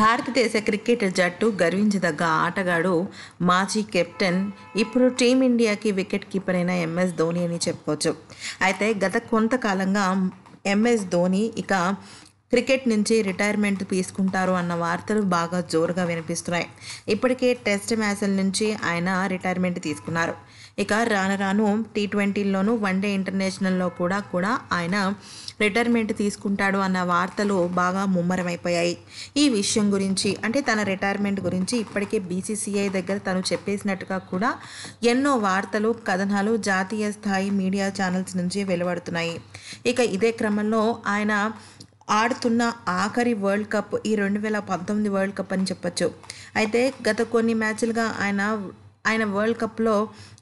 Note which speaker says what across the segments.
Speaker 1: భారతదేశ క్రికెట్ జట్టు గర్వించదగ్గ ఆటగాడు మాజీ కెప్టెన్ ఇప్పుడు టీమిండియాకి వికెట్ కీపర్ అయిన ఎంఎస్ ధోని అని చెప్పుకోవచ్చు అయితే గత కొంతకాలంగా ఎంఎస్ ధోని ఇక క్రికెట్ నుంచి రిటైర్మెంట్ తీసుకుంటారు అన్న వార్తలు బాగా జోరుగా వినిపిస్తున్నాయి ఇప్పటికే టెస్ట్ మ్యాచ్ల నుంచి ఆయన రిటైర్మెంట్ తీసుకున్నారు ఇక రాను రాను టీ ట్వంటీల్లోనూ వన్డే ఇంటర్నేషనల్లో కూడా కూడా ఆయన రిటైర్మెంట్ తీసుకుంటాడు అన్న వార్తలు బాగా ముమ్మరమైపోయాయి ఈ విషయం గురించి అంటే తన రిటైర్మెంట్ గురించి ఇప్పటికే బీసీసీఐ దగ్గర తను చెప్పేసినట్టుగా కూడా ఎన్నో వార్తలు కథనాలు జాతీయ స్థాయి మీడియా ఛానల్స్ నుంచి వెలువడుతున్నాయి ఇక ఇదే క్రమంలో ఆయన ఆడుతున్న ఆఖరి వరల్డ్ కప్ ఈ రెండు వేల పంతొమ్మిది వరల్డ్ కప్ అని చెప్పచ్చు అయితే గత కొన్ని మ్యాచ్లుగా ఆయన ఆయన వరల్డ్ కప్లో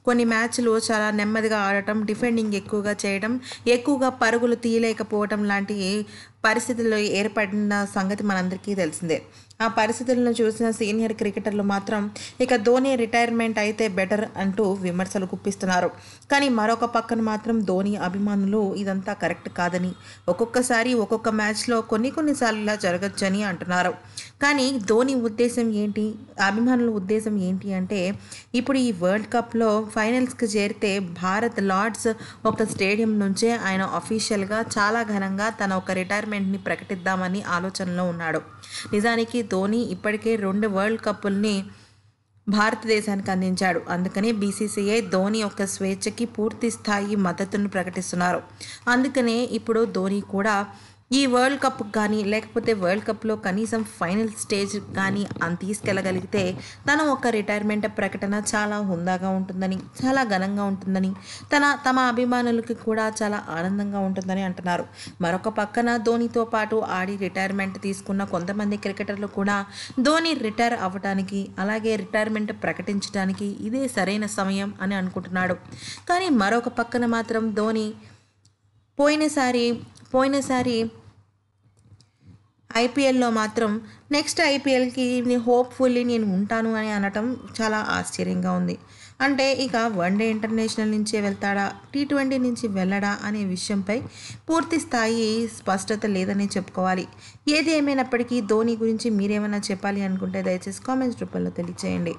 Speaker 1: కొన్ని మ్యాచ్లు చాలా నెమ్మదిగా ఆడటం డిఫెండింగ్ ఎక్కువగా చేయడం ఎక్కువగా పరుగులు తీయలేకపోవడం లాంటి పరిస్థితుల్లో ఏర్పడిన సంగతి మనందరికీ తెలిసిందే ఆ పరిస్థితులను చూసిన సీనియర్ క్రికెటర్లు మాత్రం ఇక ధోని రిటైర్మెంట్ అయితే బెటర్ అంటూ విమర్శలు గుప్పిస్తున్నారు కానీ మరొక పక్కన మాత్రం ధోని అభిమానులు ఇదంతా కరెక్ట్ కాదని ఒక్కొక్కసారి ఒక్కొక్క మ్యాచ్లో కొన్ని కొన్నిసార్లు ఇలా జరగచ్చని అంటున్నారు కానీ ధోని ఉద్దేశం ఏంటి అభిమానుల ఉద్దేశం ఏంటి అంటే ఇప్పుడు ఈ వరల్డ్ కప్లో ఫైనల్స్కి చేరితే భారత్ లార్డ్స్ ఒక స్టేడియం నుంచే ఆయన అఫీషియల్గా చాలా ఘనంగా తన ఒక రిటైర్మెంట్ని ప్రకటిద్దామని ఆలోచనలో ఉన్నాడు నిజానికి ధోని ఇప్పటికే రెండు వరల్డ్ కప్పుల్ని భారతదేశానికి అందించాడు అందుకనే బీసీసీఐ ధోని యొక్క స్వేచ్ఛకి పూర్తి స్థాయి మద్దతును ప్రకటిస్తున్నారు అందుకనే ఇప్పుడు ధోని కూడా ఈ వరల్డ్ కప్ కానీ లేకపోతే వరల్డ్ కప్లో కనీసం ఫైనల్ స్టేజ్ కానీ అని తీసుకెళ్ళగలిగితే తన ఒక రిటైర్మెంట్ ప్రకటన చాలా హుందాగా ఉంటుందని చాలా ఘనంగా ఉంటుందని తన తమ అభిమానులకి కూడా చాలా ఆనందంగా ఉంటుందని అంటున్నారు మరొక పక్కన ధోనితో పాటు ఆడి రిటైర్మెంట్ తీసుకున్న కొంతమంది క్రికెటర్లు కూడా ధోని రిటైర్ అవ్వడానికి అలాగే రిటైర్మెంట్ ప్రకటించడానికి ఇదే సరైన సమయం అని అనుకుంటున్నాడు కానీ మరొక పక్కన మాత్రం ధోని పోయినసారి పోయినసారి ఐపీఎల్లో మాత్రం నెక్స్ట్ ఐపీఎల్కి నేను హోప్ఫుల్లీ నేను ఉంటాను అని అనటం చాలా ఆశ్చర్యంగా ఉంది అంటే ఇక వన్డే ఇంటర్నేషనల్ నుంచే వెళ్తాడా టీ ట్వంటీ నుంచి వెళ్ళడా అనే విషయంపై పూర్తి స్థాయి స్పష్టత లేదని చెప్పుకోవాలి ఏది ఏమైనప్పటికీ ధోని గురించి మీరేమైనా చెప్పాలి అనుకుంటే దయచేసి కామెంట్స్ రూపంలో తెలియచేయండి